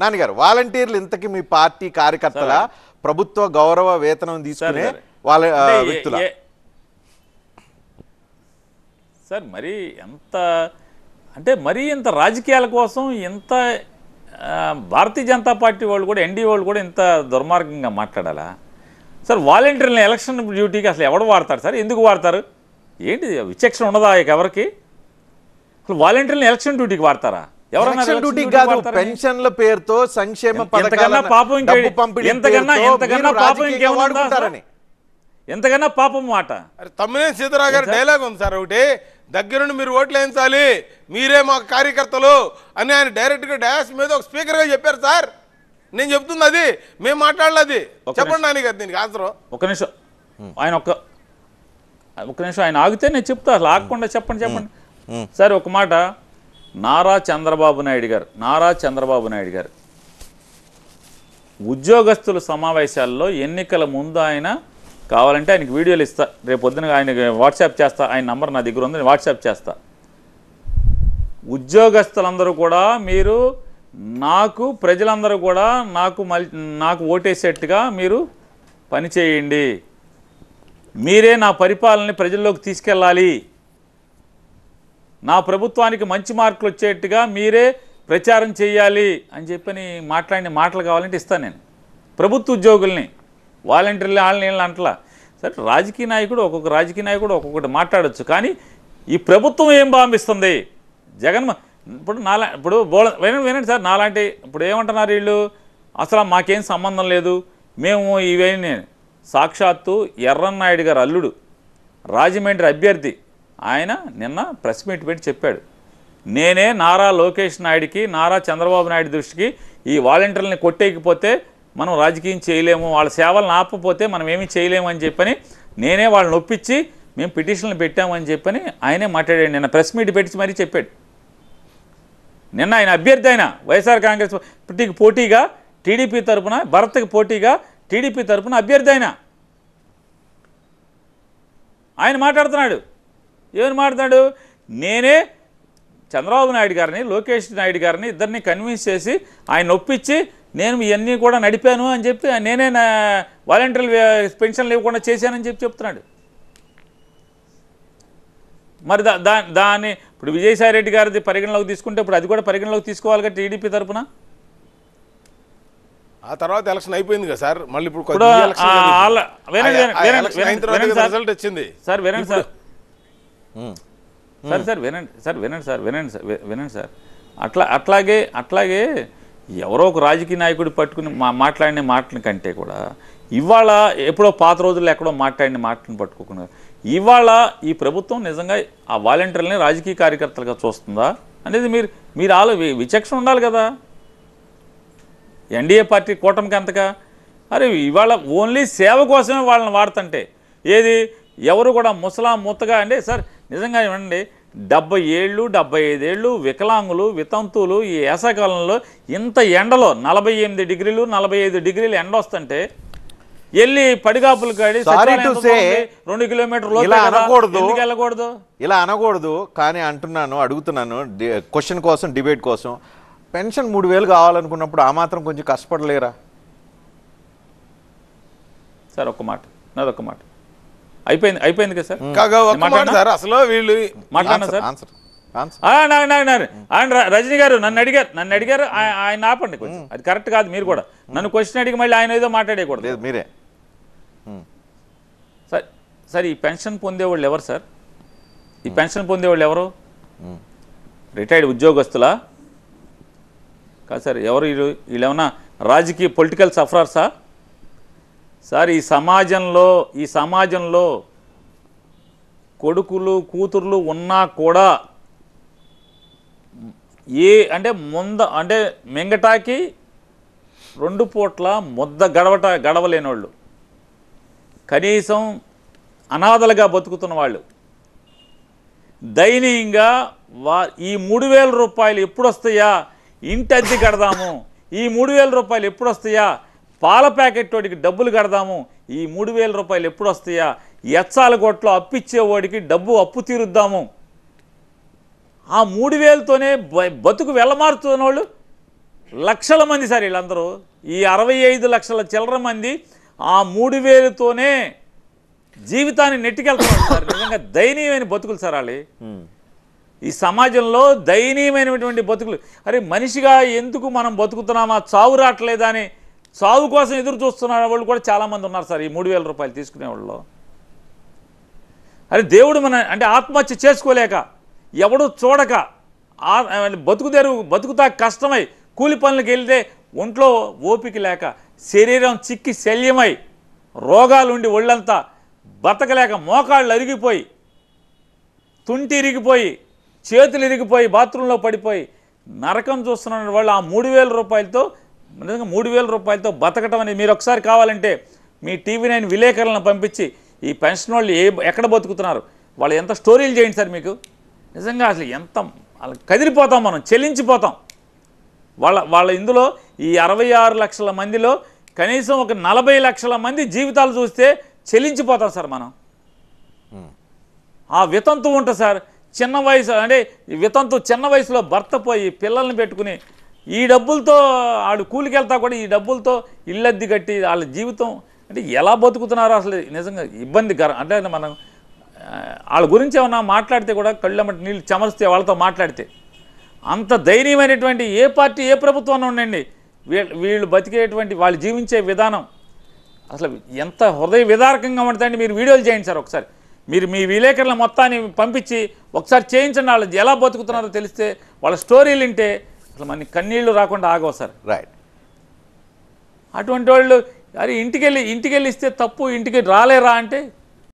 నాన్నగారు వాలంటీర్లు ఇంతకీ మీ పార్టీ కార్యకర్తల ప్రభుత్వ గౌరవ వేతనం తీసుకునే వాళ్ళ సార్ మరి ఎంత అంటే మరీ ఇంత రాజకీయాల కోసం ఇంత భారతీయ జనతా పార్టీ వాళ్ళు కూడా ఎన్డీ వాళ్ళు కూడా ఇంత దుర్మార్గంగా మాట్లాడాలా సార్ వాలంటీర్లు ఎలక్షన్ డ్యూటీకి అసలు ఎవడు వాడతారు సార్ ఎందుకు వాడతారు ఏంటి విచక్షణ ఉండదా ఎవరికి అసలు వాలంటీర్లు ఎలక్షన్ డ్యూటీకి వాడతారా ఎవరైనా డ్యూటీ కాదు పెన్షన్ల పేరుతో సంక్షేమ పథకాల పాపం ఎంతకన్నా ఎంతకన్నా పాపం ఇంకేమనుకుంటారని ఎంతకన్నా పాపం మాట తమ్మినే సీతారావు గారి డైలాగ్ ఉంది సార్ ఒకటి దగ్గరుండి మీరు ఓట్లు వేయించాలి మీరే మా కార్యకర్తలు అని ఆయన డైరెక్ట్గా డయాస్ మీద ఒక స్పీకర్ గా చెప్పారు సార్ నేను చెప్తుంది అది మేము మాట్లాడలేదు చెప్పండి నాని గారు దీనికి ఆన్సర్ ఒక నిమిషం ఆయన ఒక ఒక నిమిషం ఆయన ఆగితే నేను చెప్తా లాగకుండా చెప్పండి చెప్పండి సార్ ఒక మాట నారా చంద్రబాబు నాయుడు గారు నారా చంద్రబాబు నాయుడు గారు ఉద్యోగస్తుల సమావేశాల్లో ఎన్నికల ముందు ఆయన కావాలంటే ఆయనకి వీడియోలు ఇస్తా రేపు పొద్దున ఆయన వాట్సాప్ చేస్తా ఆయన నంబర్ నా దగ్గర ఉంది వాట్సాప్ చేస్తా ఉద్యోగస్తులందరూ కూడా మీరు నాకు ప్రజలందరూ కూడా నాకు నాకు ఓటేసేట్టుగా మీరు పనిచేయండి మీరే నా పరిపాలనని ప్రజల్లోకి తీసుకెళ్ళాలి నా ప్రభుత్వానికి మంచి మార్కులు వచ్చేట్టుగా మీరే ప్రచారం చేయాలి అని చెప్పని మాట్లాడిన మాటలు కావాలంటే ఇస్తాను నేను ప్రభుత్వ ఉద్యోగుల్ని వాలంటీర్లు వాళ్ళని వీళ్ళని అంటలా సరే రాజకీయ నాయకుడు ఒక్కొక్క రాజకీయ నాయకుడు ఒక్కొక్కటి మాట్లాడచ్చు కానీ ఈ ప్రభుత్వం ఏం భావిస్తుంది జగన్ ఇప్పుడు నాలా ఇప్పుడు బోళ వినండి వినండి సార్ నాలాంటి ఇప్పుడు ఏమంటున్నారు వీళ్ళు అసలు మాకేం సంబంధం లేదు మేము ఇవన్నీ సాక్షాత్తు ఎర్రన్నాయుడు గారు అల్లుడు రాజమండ్రి అభ్యర్థి ఆయన నిన్న ప్రెస్ మీట్ పెట్టి చెప్పాడు నేనే నారా లోకేష్ నాయుడికి నారా చంద్రబాబు నాయుడు దృష్టికి ఈ వాలంటీర్లని కొట్టేయకపోతే మనం రాజకీయం చేయలేము వాళ్ళ సేవలను ఆపకపోతే మనం ఏమీ చేయలేము అని చెప్పని నేనే వాళ్ళని ఒప్పించి మేము పిటిషన్లు పెట్టామని చెప్పని ఆయనే మాట్లాడాడు నిన్న ప్రెస్ మీట్ పెట్టి మరీ చెప్పాడు నిన్న ఆయన అభ్యర్థి అయిన వైఎస్ఆర్ కాంగ్రెస్ పార్టీకి పోటీగా టీడీపీ తరఫున భరత్కి పోటీగా టీడీపీ తరఫున అభ్యర్థి అయిన ఆయన మాట్లాడుతున్నాడు ఏమని మాట్లాడు నేనే చంద్రబాబు నాయుడు గారిని లోకేష్ నాయుడు గారిని ఇద్దరిని కన్విన్స్ చేసి ఆయన ఒప్పించి నేను ఇవన్నీ కూడా నడిపాను అని చెప్పి నేనే నా వాలంటీర్లు పెన్షన్లు ఇవ్వకుండా చేశానని చెప్పి చెప్తున్నాడు మరి దా దాన్ని ఇప్పుడు విజయసాయి రెడ్డి గారిది పరిగణలోకి తీసుకుంటే ఇప్పుడు అది కూడా పరిగణలోకి తీసుకోవాలి కదా టీడీపీ తరఫున ఆ తర్వాత ఎలక్షన్ అయిపోయింది కదా సార్ మళ్ళీ ఇప్పుడు సార్ వినండి sir Hmm. Sir hmm. Sir వినండి సార్ వినండి సార్ వినండి సార్ వినండి సార్ అట్లా అట్లాగే అట్లాగే ఎవరో ఒక రాజకీయ నాయకుడు పట్టుకుని మా మాట్లాడిన మాటల కంటే కూడా ఇవాళ ఎప్పుడో పాత రోజుల్లో ఎక్కడో మాట్లాడిన మాటలను పట్టుకోకుండా ఇవాళ ఈ ప్రభుత్వం నిజంగా ఆ వాలంటీర్లని రాజకీయ కార్యకర్తలుగా చూస్తుందా అనేది మీరు మీరు ఆలో విచక్షణ ఉండాలి కదా ఎన్డీఏ పార్టీ కూటమికి అంతగా అరే ఇవాళ ఓన్లీ సేవ కోసమే వాళ్ళని వాడుతుంటే ఏది ఎవరు కూడా ముసలా ముత్తగా అంటే సార్ నిజంగా ఇవ్వండి డెబ్బై ఏళ్ళు డెబ్బై ఐదేళ్ళు వికలాంగులు వితంతువులు ఈ వేసవికాలంలో ఇంత ఎండలో నలభై ఎనిమిది డిగ్రీలు నలభై ఐదు డిగ్రీలు ఎండ వస్తుంటే వెళ్ళి పడిగాపులు కాడి రెండు కిలోమీటర్లు ఇలా అనకూడదు వెళ్ళకూడదు ఇలా అనకూడదు కానీ అంటున్నాను అడుగుతున్నాను క్వశ్చన్ కోసం డిబేట్ కోసం పెన్షన్ మూడు వేలు కావాలనుకున్నప్పుడు ఆ మాత్రం కొంచెం కష్టపడలేరా సార్ ఒక మాట నాదొక మాట అయిపోయింది అయిపోయింది కదా సార్ కాగా సార్ అసలు వీళ్ళు మాట్లాడినా ఆయన రజనీ గారు నన్ను అడిగారు నన్ను అడిగారు ఆయన ఆపండి అది కరెక్ట్ కాదు మీరు కూడా నన్ను క్వశ్చన్ అడిగి మళ్ళీ ఆయన ఏదో మాట్లాడేయకూడదు మీరే సార్ సార్ ఈ పెన్షన్ పొందేవాళ్ళు ఎవరు సార్ ఈ పెన్షన్ పొందేవాళ్ళు ఎవరు రిటైర్డ్ ఉద్యోగస్తులా కాదు సార్ ఎవరు వీళ్ళు ఏమన్నా రాజకీయ పొలిటికల్ సఫరార్సా సార్ ఈ సమాజంలో ఈ సమాజంలో కొడుకులు కూతుర్లు ఉన్నా కూడా ఏ అంటే ముంద అంటే మింగటాకి రెండు పూట్ల ముద్ద గడవట గడవలేని వాళ్ళు కనీసం అనాథలుగా బతుకుతున్న వాళ్ళు దయనీయంగా వా ఈ మూడు వేల రూపాయలు ఎప్పుడు వస్తాయా ఇంటి అద్దె కడదాము ఈ మూడు వేల రూపాయలు ఎప్పుడు వస్తాయా పాల ప్యాకెట్ వాడికి డబ్బులు కడదాము ఈ మూడు వేల రూపాయలు ఎప్పుడు వస్తాయా ఎచ్చాలగొట్లో అప్పిచ్చేవాడికి డబ్బు అప్పు తీరుద్దాము ఆ మూడు వేలతోనే బతుకు వెళ్ళమారుతున్న వాళ్ళు లక్షల మంది సార్ వీళ్ళందరూ ఈ అరవై ఐదు లక్షల చిల్లర మంది ఆ మూడు వేలతోనే జీవితాన్ని నెట్టికెళ్తున్నారు సార్ నిజంగా దయనీయమైన బతుకులు సార్ ఈ సమాజంలో దయనీయమైనటువంటి బతుకులు అరే మనిషిగా ఎందుకు మనం బతుకుతున్నామా చావు రావట్లేదా అని సాగు కోసం ఎదురు చూస్తున్న వాళ్ళు కూడా చాలామంది ఉన్నారు సార్ ఈ మూడు వేల రూపాయలు తీసుకునే వాళ్ళు అరే దేవుడు మన అంటే ఆత్మహత్య చేసుకోలేక ఎవడు చూడక బతుకుదేరు బతుకుతా కష్టమై కూలి పనులకు వెళ్తే ఒంట్లో ఓపిక లేక శరీరం చిక్కి శల్యమై రోగాలు ఉండి ఒళ్ళంతా బతకలేక మోకాళ్ళు అరిగిపోయి తుంటి ఇరిగిపోయి చేతులు ఇరిగిపోయి బాత్రూంలో పడిపోయి నరకం చూస్తున్న వాళ్ళు ఆ మూడు రూపాయలతో నిజంగా మూడు వేల రూపాయలతో బతకటం అనేది మీరు ఒకసారి కావాలంటే మీ టీవీ నైన్ విలేకరులను పంపించి ఈ పెన్షన్ వాళ్ళు ఏ ఎక్కడ బతుకుతున్నారు వాళ్ళు ఎంత స్టోరీలు చేయండి సార్ మీకు నిజంగా అసలు ఎంత వాళ్ళకి కదిలిపోతాం మనం చెల్లించిపోతాం వాళ్ళ వాళ్ళ ఇందులో ఈ అరవై లక్షల మందిలో కనీసం ఒక నలభై లక్షల మంది జీవితాలు చూస్తే చెల్లించిపోతాం సార్ మనం ఆ వితంతు ఉంటుంది సార్ చిన్న వయసు అంటే వితంతు చిన్న వయసులో భర్త పోయి పిల్లల్ని పెట్టుకుని ఈ డబ్బులతో ఆడు కూలికి వెళ్తా కూడా ఈ డబ్బులతో ఇల్లద్ది కట్టి వాళ్ళ జీవితం అంటే ఎలా బతుకుతున్నారో అసలు నిజంగా ఇబ్బందికరం అంటే మనం వాళ్ళ గురించి ఏమన్నా మాట్లాడితే కూడా కళ్ళమ్మటి నీళ్ళు చమరిస్తే వాళ్ళతో మాట్లాడితే అంత ధైర్యమైనటువంటి ఏ పార్టీ ఏ ప్రభుత్వాన్ని ఉండండి వీళ్ళు బతికేటువంటి వాళ్ళు జీవించే విధానం అసలు ఎంత హృదయ విదారకంగా ఉంటుందండి మీరు వీడియోలు చేయండి సార్ ఒకసారి మీరు మీ విలేకరుల మొత్తాన్ని పంపించి ఒకసారి చేయించండి వాళ్ళు ఎలా బతుకుతున్నారో తెలిస్తే వాళ్ళ స్టోరీలు వింటే అసలు మన కన్నీళ్లు రాకుండా ఆగవు సార్ రైట్ అటువంటి వాళ్ళు అరే ఇంటికి వెళ్ళి ఇంటికి ఇస్తే తప్పు ఇంటికి రాలేరా అంటే